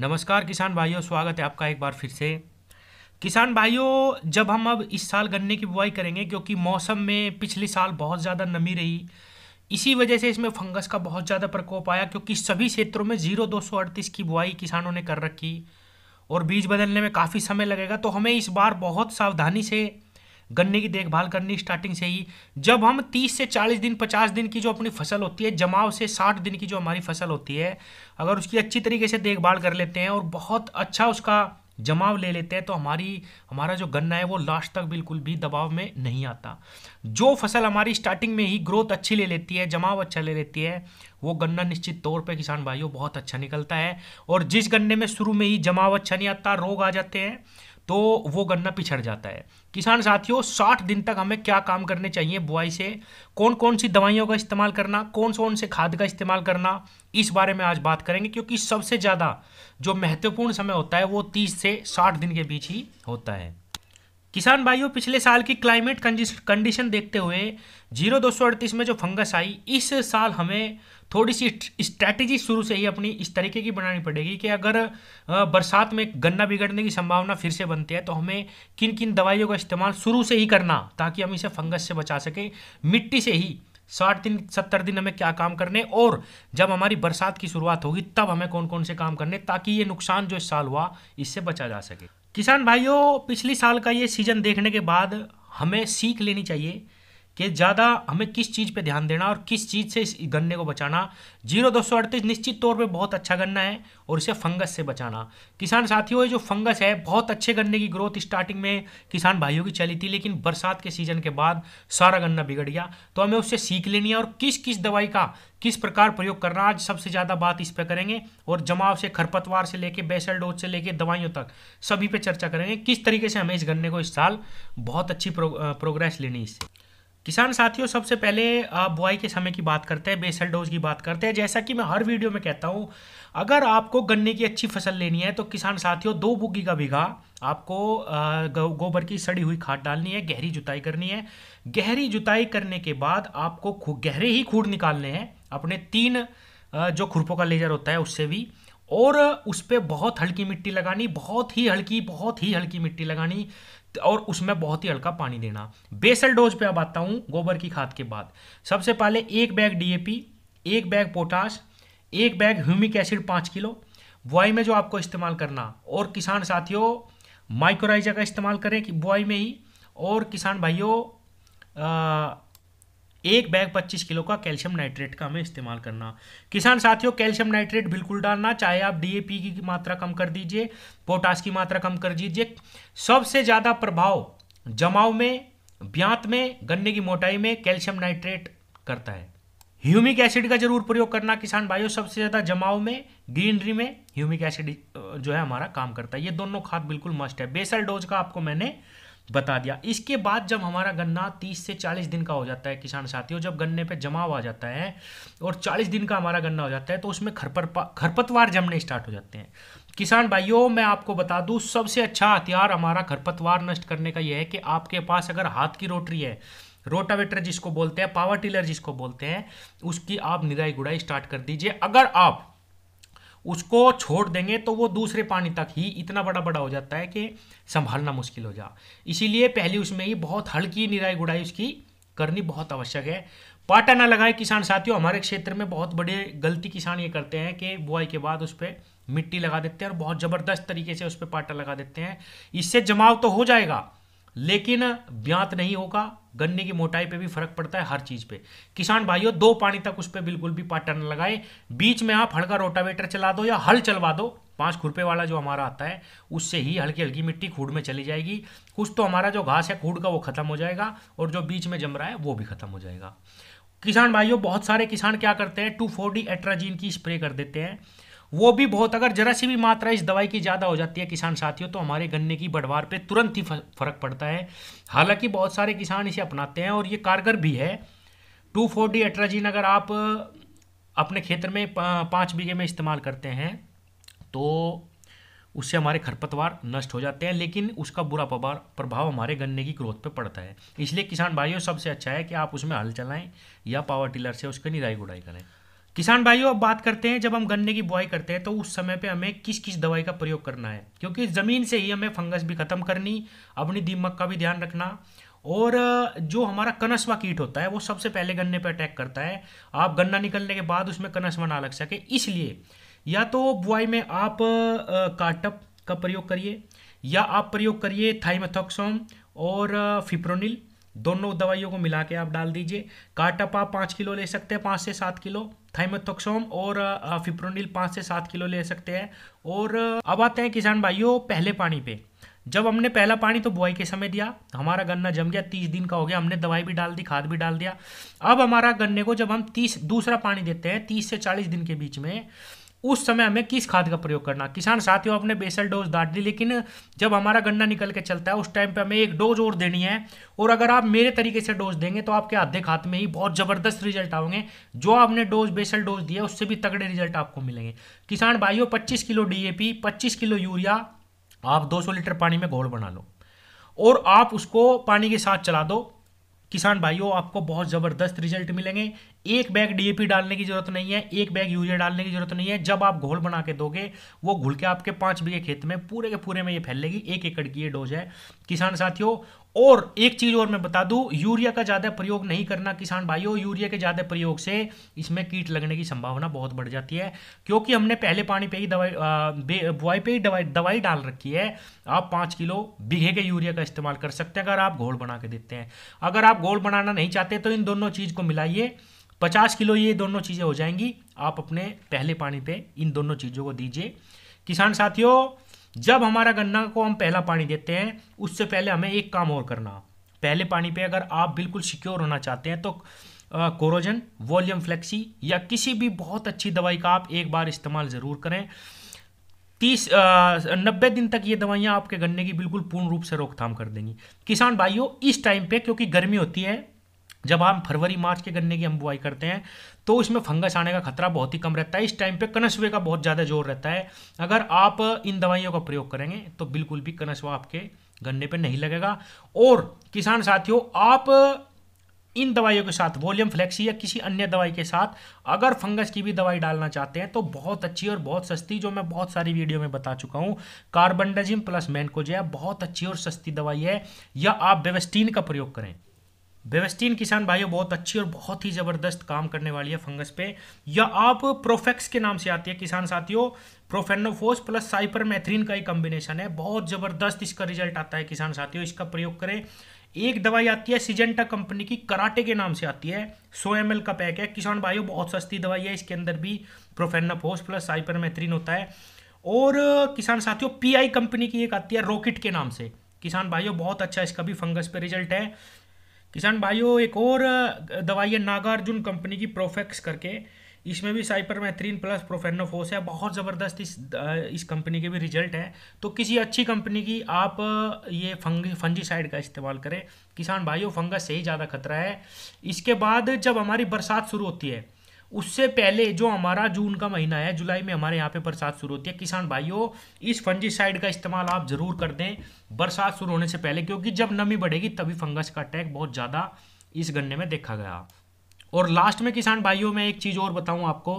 नमस्कार किसान भाइयों स्वागत है आपका एक बार फिर से किसान भाइयों जब हम अब इस साल गन्ने की बुआई करेंगे क्योंकि मौसम में पिछले साल बहुत ज़्यादा नमी रही इसी वजह से इसमें फंगस का बहुत ज़्यादा प्रकोप आया क्योंकि सभी क्षेत्रों में जीरो दो सौ अड़तीस की बुआई किसानों ने कर रखी और बीज बदलने में काफ़ी समय लगेगा तो हमें इस बार बहुत सावधानी से गन्ने की देखभाल करनी स्टार्टिंग से ही जब हम 30 से 40 दिन 50 दिन की जो अपनी फसल होती है जमाव से 60 दिन की जो हमारी फसल होती है अगर उसकी अच्छी तरीके से देखभाल कर लेते हैं और बहुत अच्छा उसका जमाव ले लेते हैं तो हमारी हमारा जो गन्ना है वो लास्ट तक बिल्कुल भी दबाव में नहीं आता जो फसल हमारी स्टार्टिंग में ही ग्रोथ अच्छी ले लेती है जमाव अच्छा ले लेती है वो गन्ना निश्चित तौर पे किसान भाइयों बहुत अच्छा निकलता है और जिस गन्ने में शुरू में ही जमाव अच्छा नहीं आता रोग आ जाते हैं तो वो गन्ना पिछड़ जाता है किसान साथियों साठ दिन तक हमें क्या काम करने चाहिए बुआई से कौन कौन सी दवाइयों का इस्तेमाल करना कौन कौन से खाद का इस्तेमाल करना इस बारे में आज बात करेंगे क्योंकि सबसे ज़्यादा जो महत्वपूर्ण समय होता है वो तीस से साठ दिन के बीच ही होता है किसान भाइयों पिछले साल की क्लाइमेट कंडीशन देखते हुए जीरो दो में जो फंगस आई इस साल हमें थोड़ी सी स्ट्रैटेजी शुरू से ही अपनी इस तरीके की बनानी पड़ेगी कि अगर बरसात में गन्ना बिगड़ने की संभावना फिर से बनती है तो हमें किन किन दवाइयों का इस्तेमाल शुरू से ही करना ताकि हम इसे फंगस से बचा सकें मिट्टी से ही साठ दिन सत्तर दिन हमें क्या काम करने और जब हमारी बरसात की शुरुआत होगी तब हमें कौन कौन से काम करने ताकि ये नुकसान जो इस साल हुआ इससे बचा जा सके किसान भाइयों पिछले साल का ये सीज़न देखने के बाद हमें सीख लेनी चाहिए कि ज़्यादा हमें किस चीज़ पे ध्यान देना और किस चीज़ से इस गन्ने को बचाना जीरो दो सौ अड़तीस निश्चित तौर पे बहुत अच्छा गन्ना है और इसे फंगस से बचाना किसान साथियों जो फंगस है बहुत अच्छे गन्ने की ग्रोथ स्टार्टिंग में किसान भाइयों की चली थी लेकिन बरसात के सीजन के बाद सारा गन्ना बिगड़ गया तो हमें उससे सीख लेनी है और किस किस दवाई का किस प्रकार प्रयोग करना आज सबसे ज़्यादा बात इस पर करेंगे और जमाव से खरपतवार से लेके बेसल डोज से लेके दवाइयों तक सभी पे चर्चा करेंगे किस तरीके से हमें इस गन्ने को इस साल बहुत अच्छी प्रोग्रेस लेनी इससे किसान साथियों सबसे पहले बुआई के समय की बात करते हैं बेसल डोज की बात करते हैं जैसा कि मैं हर वीडियो में कहता हूँ अगर आपको गन्ने की अच्छी फसल लेनी है तो किसान साथियों दो बुग्गी का बीघा आपको गोबर की सड़ी हुई खाद डालनी है गहरी जुताई करनी है गहरी जुताई करने के बाद आपको गहरे ही खूड़ निकालने हैं अपने तीन जो खुरपों का लेजर होता है उससे भी और उस पर बहुत हल्की मिट्टी लगानी बहुत ही हल्की बहुत ही हल्की मिट्टी लगानी और उसमें बहुत ही हल्का पानी देना बेसल डोज पे अब आता हूँ गोबर की खाद के बाद सबसे पहले एक बैग डीएपी एक बैग पोटास एक बैग ह्यूमिक एसिड पाँच किलो बुआई में जो आपको इस्तेमाल करना और किसान साथियों माइक्रोराइजर का इस्तेमाल करें कि बुआई में ही और किसान भाइयों एक बैग 25 किलो का कैल्शियम नाइट्रेट का हमें इस्तेमाल करना किसान साथियों कैल्शियम नाइट्रेट बिल्कुल डालना चाहे आप डीएपी की मात्रा कम कर दीजिए पोटास की मात्रा कम कर दीजिए सबसे ज़्यादा प्रभाव जमाव में ब्यांत में गन्ने की मोटाई में कैल्शियम नाइट्रेट करता है ह्यूमिक एसिड का जरूर प्रयोग करना किसान भाइयों सबसे ज़्यादा जमाव में ग्रीनरी में ह्यूमिक एसिड जो है हमारा काम करता है ये दोनों खाद बिल्कुल मस्ट है बेसल डोज का आपको मैंने बता दिया इसके बाद जब हमारा गन्ना 30 से 40 दिन का हो जाता है किसान साथियों जब गन्ने पे जमाव आ जाता है और 40 दिन का हमारा गन्ना हो जाता है तो उसमें खरपर खरपतवार जमने स्टार्ट हो जाते हैं किसान भाइयों मैं आपको बता दूं सबसे अच्छा हथियार हमारा खरपतवार नष्ट करने का यह है कि आपके पास अगर हाथ की रोटरी है रोटावेटर जिसको बोलते हैं पावर टिलर जिसको बोलते हैं उसकी आप निराई गुड़ाई स्टार्ट कर दीजिए अगर आप उसको छोड़ देंगे तो वो दूसरे पानी तक ही इतना बड़ा बड़ा हो जाता है कि संभालना मुश्किल हो जा इसीलिए पहले उसमें ही बहुत हल्की निराई गुड़ाई उसकी करनी बहुत आवश्यक है पाटा ना लगाए किसान साथियों हमारे क्षेत्र में बहुत बड़े गलती किसान ये करते हैं कि बुआई के बाद उस पर मिट्टी लगा देते हैं और बहुत ज़बरदस्त तरीके से उस पर पाटा लगा देते हैं इससे जमाव तो हो जाएगा लेकिन ब्यात नहीं होगा गन्ने की मोटाई पे भी फर्क पड़ता है हर चीज पे किसान भाइयों दो पानी तक उस पर बिल्कुल भी न लगाए बीच में आप हल्का रोटावेटर चला दो या हल चलवा दो पांच खुरपे वाला जो हमारा आता है उससे ही हल्की हल्की मिट्टी खूड में चली जाएगी कुछ तो हमारा जो घास है खूड का वो खत्म हो जाएगा और जो बीच में जम रहा है वो भी खत्म हो जाएगा किसान भाइयों बहुत सारे किसान क्या करते हैं टू फोर्टी एट्राजीन की स्प्रे कर देते हैं वो भी बहुत अगर जरा सी भी मात्रा इस दवाई की ज़्यादा हो जाती है किसान साथियों तो हमारे गन्ने की बढ़वार पे तुरंत ही फर्क पड़ता है हालांकि बहुत सारे किसान इसे अपनाते हैं और ये कारगर भी है टू फोर डी एट्राजीन अगर आप अपने क्षेत्र में पाँच बीघे में इस्तेमाल करते हैं तो उससे हमारे खरपतवार नष्ट हो जाते हैं लेकिन उसका बुरा प्रभाव हमारे गन्ने की ग्रोथ पर पड़ता है इसलिए किसान भाइयों सबसे अच्छा है कि आप उसमें हल चलाएं या पावर टिलर से उसकी निराई गुड़ाई करें किसान भाइयों अब बात करते हैं जब हम गन्ने की बुआई करते हैं तो उस समय पे हमें किस किस दवाई का प्रयोग करना है क्योंकि ज़मीन से ही हमें फंगस भी ख़त्म करनी अपनी दीमक का भी ध्यान रखना और जो हमारा कनसवा कीट होता है वो सबसे पहले गन्ने पर अटैक करता है आप गन्ना निकलने के बाद उसमें कनसवा ना लग सके इसलिए या तो बुआई में आप काटअप का प्रयोग करिए या आप प्रयोग करिए थाइमेथोक्सोम और फिप्रोनिल दोनों दवाइयों को मिला के आप डाल दीजिए काटअप आप पाँच किलो ले सकते हैं पाँच से सात किलो थाइमेथोक्सोम और फिप्रोनिल पाँच से सात किलो ले सकते हैं और अब आते हैं किसान भाइयों पहले पानी पे जब हमने पहला पानी तो बुआई के समय दिया हमारा गन्ना जम गया तीस दिन का हो गया हमने दवाई भी डाल दी खाद भी डाल दिया अब हमारा गन्ने को जब हम तीस दूसरा पानी देते हैं तीस से चालीस दिन के बीच में उस समय हमें किस खाद का प्रयोग करना किसान साथियों अपने बेसल डोज डाट दी लेकिन जब हमारा गन्ना निकल के चलता है उस टाइम पे हमें एक डोज और देनी है और अगर आप मेरे तरीके से डोज देंगे तो आपके आधे खाद में ही बहुत ज़बरदस्त रिजल्ट आओगे जो आपने डोज बेसल डोज दिया उससे भी तगड़े रिजल्ट आपको मिलेंगे किसान भाइयों पच्चीस किलो डी ए किलो यूरिया आप दो लीटर पानी में घोल बना लो और आप उसको पानी के साथ चला दो किसान भाइयों आपको बहुत ज़बरदस्त रिजल्ट मिलेंगे एक बैग डीएपी डालने की जरूरत नहीं है एक बैग यूरिया डालने की जरूरत नहीं है जब आप घोल बना के दोगे वो घुल के आपके पाँच बीघे खेत में पूरे के पूरे में ये फैलेगी एक एकड़ की ये डोज है किसान साथियों और एक चीज़ और मैं बता दूं यूरिया का ज़्यादा प्रयोग नहीं करना किसान भाइयों यूरिया के ज़्यादा प्रयोग से इसमें कीट लगने की संभावना बहुत बढ़ जाती है क्योंकि हमने पहले पानी पे ही दवाई बुआई पे ही दवाई दवाई डाल रखी है आप पाँच किलो बीघे के यूरिया का इस्तेमाल कर सकते हैं अगर आप घोल बना के देते हैं अगर आप घोल बनाना नहीं चाहते तो इन दोनों चीज़ को मिलाइए पचास किलो ये दोनों चीज़ें हो जाएंगी आप अपने पहले पानी पे इन दोनों चीज़ों को दीजिए किसान साथियों जब हमारा गन्ना को हम पहला पानी देते हैं उससे पहले हमें एक काम और करना पहले पानी पे अगर आप बिल्कुल सिक्योर होना चाहते हैं तो कोरोजन वॉल्यूम फ्लेक्सी या किसी भी बहुत अच्छी दवाई का आप एक बार इस्तेमाल ज़रूर करें तीस नब्बे दिन तक ये दवाइयाँ आपके गन्ने की बिल्कुल पूर्ण रूप से रोकथाम कर देंगी किसान भाइयों इस टाइम पे क्योंकि गर्मी होती है जब हम फरवरी मार्च के गन्ने की हम बुआई करते हैं तो उसमें फंगस आने का खतरा बहुत ही कम रहता है इस टाइम पे कनसवे का बहुत ज़्यादा जोर रहता है अगर आप इन दवाइयों का प्रयोग करेंगे तो बिल्कुल भी कनसवा आपके गन्ने पे नहीं लगेगा और किसान साथियों आप इन दवाइयों के साथ वॉल्यूम फ्लेक्सी या किसी अन्य दवाई के साथ अगर फंगस की भी दवाई डालना चाहते हैं तो बहुत अच्छी और बहुत सस्ती जो मैं बहुत सारी वीडियो में बता चुका हूँ कार्बनडाजिम प्लस मैनकोजिया बहुत अच्छी और सस्ती दवाई है या आप बेवेस्टीन का प्रयोग करें बेवेस्टीन किसान भाइयों बहुत अच्छी और बहुत ही ज़बरदस्त काम करने वाली है फंगस पे या आप प्रोफेक्स के नाम से आती है किसान साथियों प्रोफेनोफोस प्लस साइपरमेथ्रिन का ही कॉम्बिनेशन है बहुत ज़बरदस्त इसका रिजल्ट आता है किसान साथियों इसका प्रयोग करें एक दवाई आती है सिजेंटा कंपनी की कराटे के नाम से आती है 100 एम का पैक है किसान भाइयों बहुत सस्ती दवाई है इसके अंदर भी प्रोफेनोफोस प्लस मैथरीन होता है और किसान साथियों पी कंपनी की एक आती है रॉकेट के नाम से किसान भाइयों बहुत अच्छा इसका भी फंगस पे रिजल्ट है किसान भाइयों एक और दवाई है नागार्जुन कंपनी की प्रोफेक्स करके इसमें भी साइपर मैथ्रीन प्लस प्रोफेनोफोस है बहुत ज़बरदस्त इस इस कंपनी के भी रिजल्ट है तो किसी अच्छी कंपनी की आप ये फंग फंजीसाइड का इस्तेमाल करें किसान भाइयों फंगस से ही ज़्यादा खतरा है इसके बाद जब हमारी बरसात शुरू होती है उससे पहले जो हमारा जून का महीना है जुलाई में हमारे यहाँ पे बरसात शुरू होती है किसान भाइयों इस फंजीसाइड का इस्तेमाल आप ज़रूर कर दें बरसात शुरू होने से पहले क्योंकि जब नमी बढ़ेगी तभी फंगस का अटैक बहुत ज़्यादा इस गन्ने में देखा गया और लास्ट में किसान भाइयों में एक चीज़ और बताऊँ आपको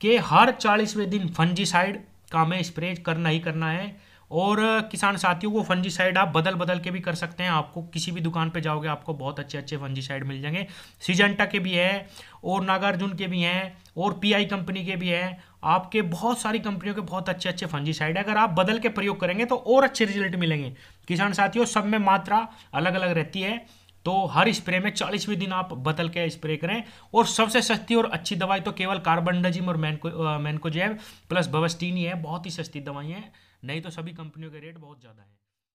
कि हर चालीसवें दिन फंजीसाइड का हमें स्प्रे करना ही करना है और किसान साथियों को फंजीसाइड आप बदल बदल के भी कर सकते हैं आपको किसी भी दुकान पे जाओगे आपको बहुत अच्छे अच्छे फंजीसाइड मिल जाएंगे सीजेंटा के भी है और नागार्जुन के भी हैं और पीआई कंपनी के भी हैं आपके बहुत सारी कंपनियों के बहुत अच्छे अच्छे फंजीसाइड है अगर आप बदल के प्रयोग करेंगे तो और अच्छे रिजल्ट मिलेंगे किसान साथियों सब में मात्रा अलग अलग रहती है तो हर स्प्रे में चालीसवें दिन आप बदल के स्प्रे करें और सबसे सस्ती और अच्छी दवाई तो केवल कार्बन डजिम और मैनको मैनकोजैब प्लस बवस्टीन ही है बहुत ही सस्ती दवाई है नहीं तो सभी कंपनियों के रेट बहुत ज़्यादा है